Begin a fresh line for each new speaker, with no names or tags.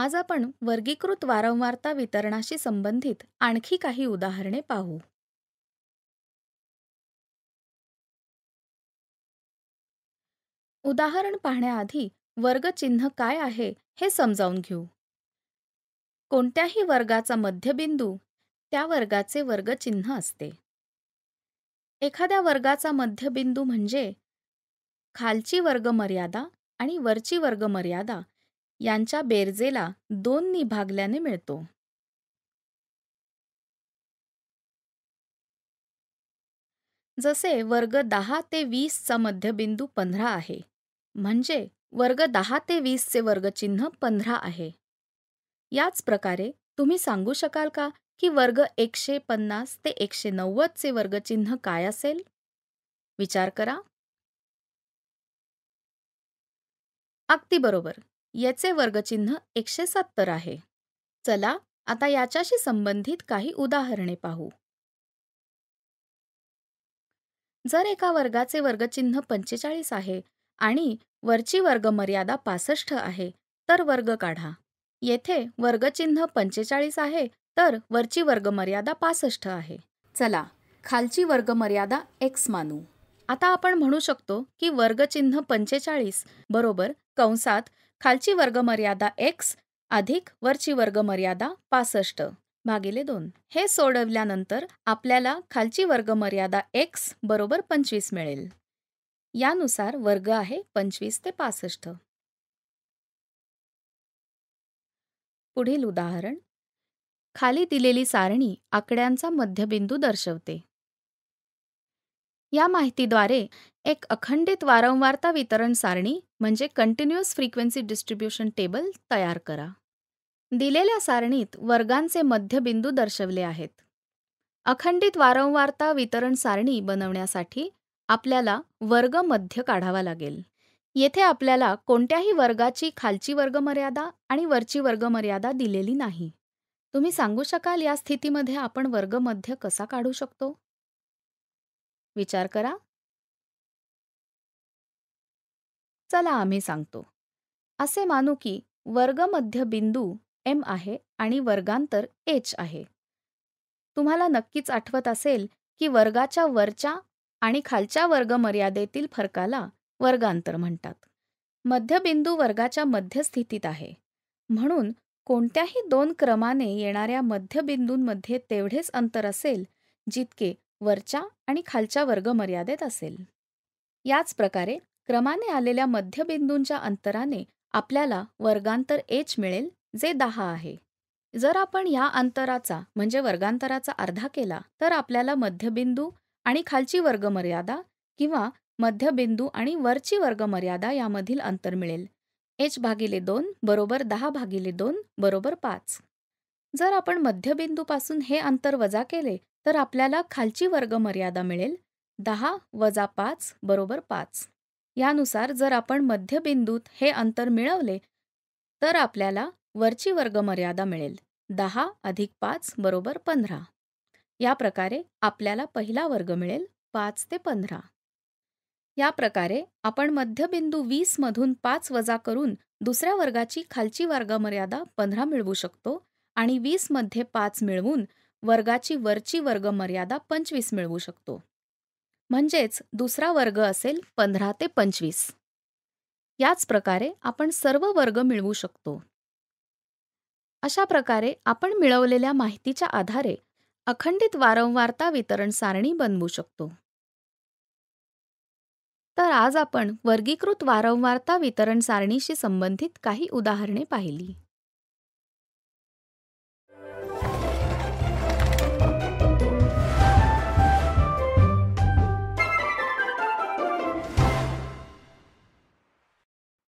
आज आपण वर्गीकृत वारंवारता वितरणाशी संबंधित आणखी काही उदाहरणे पाहू उदाहरण पाहण्याआधी वर्गचिन्ह काय आहे हे समजावून घेऊ कोणत्याही वर्गाचा मध्यबिंदू त्या वर्गाचे वर्गचिन्ह असते एखाद्या वर्गाचा मध्यबिंदू म्हणजे खालची वर्गमर्यादा आणि वरची वर्गमर्यादा यांच्या बेरजेला दोननी भागल्याने मिळतो जसे वर्ग दहा ते वीसचा मध्यबिंदू पंधरा आहे म्हणजे वर्ग दहा ते वीसचे वर्गचिन्ह पंधरा आहे याच प्रकारे तुम्ही सांगू शकाल का की वर्ग एकशे पन्नास ते एकशे नव्वदचे वर्गचिन्ह काय असेल विचार करा अगदी बरोबर याचे वर्गचिन्ह एकशे सत्तर आहे चला आता याच्याशी संबंधित काही उदाहरणे पाहू जर एका वर्गाचे वर्गचिन्ह पंचेचाळीस आहे आणि वरची वर्गमर्यादा पासष्ट आहे तर वर्ग काढा येथे वर्गचिन्ह पंचेचाळीस आहे तर वरची वर्गमर्यादा पासष्ट आहे चला खालची वर्गमर्यादा एक्स मानू आता आपण म्हणू शकतो की वर्गचिन्ह पंचेचाळीस बरोबर कंसात खालची वर्गमर्यादा एक्स अधिक वरची वर्गमर्यादा पासष्ट भागिले दोन हे सोडवल्यानंतर आपल्याला खालची वर्गमर्यादा एक्स बरोबर पंचवीस मिळेल यानुसार वर्ग आहे पंचवीस ते पासष्ट पुढील उदाहरण खाली दिलेली सारणी आकड्यांचा मध्यबिंदू दर्शवते या माहितीद्वारे एक अखंडित वारंवारता वितरण सारणी म्हणजे कंटिन्युअस फ्रिक्वेन्सी डिस्ट्रीब्युशन टेबल तयार करा दिलेल्या सारणीत वर्गांचे मध्यबिंदू दर्शवले आहेत अखंडित वारंवारता वितरण सारणी बनवण्यासाठी आपल्याला वर्ग मध्य काढावा लागेल येथे आपल्याला कोणत्याही वर्गाची खालची वर्गमर्यादा आणि वरची वर्गमर्यादा दिलेली नाही तुम्ही सांगू शकाल या स्थितीमध्ये आपण वर्गमध्य कसा काढू शकतो विचार करा चला आम्ही सांगतो असे मानू की वर्गमध्य बिंदू एम आहे आणि वर्गांतर एच आहे तुम्हाला नक्कीच आठवत असेल की वर्गाच्या वरच्या आणि खालच्या वर्गमर्यादेतील फरकाला वर्गांतर म्हणतात मध्यबिंदू वर्गाच्या मध्यस्थितीत आहे म्हणून कोणत्याही दोन क्रमाने येणाऱ्या मध्यबिंदूंमध्ये तेवढेच अंतर असेल जितके वरच्या आणि खालच्या वर्गमर्यादेत असेल याच प्रकारे क्रमाने आलेल्या मध्यबिंदूंच्या अंतराने आपल्याला वर्गांतर एच मिळेल जे दहा आहे जर आपण या अंतराचा म्हणजे वर्गांतराचा अर्धा केला तर आपल्याला मध्यबिंदू आणि खालची वर्गमर्यादा किंवा मध्यबिंदू आणि वरची वर्गमर्यादा यामधील अंतर मिळेल एच भागिले दोन बरोबर दहा भागिले दोन बरोबर पाच जर आपण मध्यबिंदूपासून हे अंतर वजा केले तर आपल्याला खालची वर्गमर्यादा मिळेल दहा वजा पाच बरोबर पाच यानुसार जर आपण मध्यबिंदूत हे अंतर मिळवले तर आपल्याला वरची वर्गमर्यादा मिळेल दहा अधिक पाच बरोबर पंधरा या प्रकारे आपल्याला पहिला वर्ग मिळेल पाच ते पंधरा या प्रकारे आपण मध्यबिंदू वीसमधून पाच वजा करून दुसऱ्या वर्गाची खालची वर्गमर्यादा पंधरा मिळवू शकतो आणि वीसमध्ये पाच मिळवून वर्गाची वरची वर्ग मर्यादा पंचवीस मिळवू शकतो म्हणजेच दुसरा वर्ग असेल पंधरा ते पंचवीस याच प्रकारे आपण सर्व वर्ग मिळवू शकतो अशा प्रकारे आपण मिळवलेल्या माहितीच्या आधारे अखंडित वारंवारता वितरण सारणी बनवू शकतो तर आज आपण वर्गीकृत वारंवारता वितरण सारणीशी संबंधित काही उदाहरणे पाहिली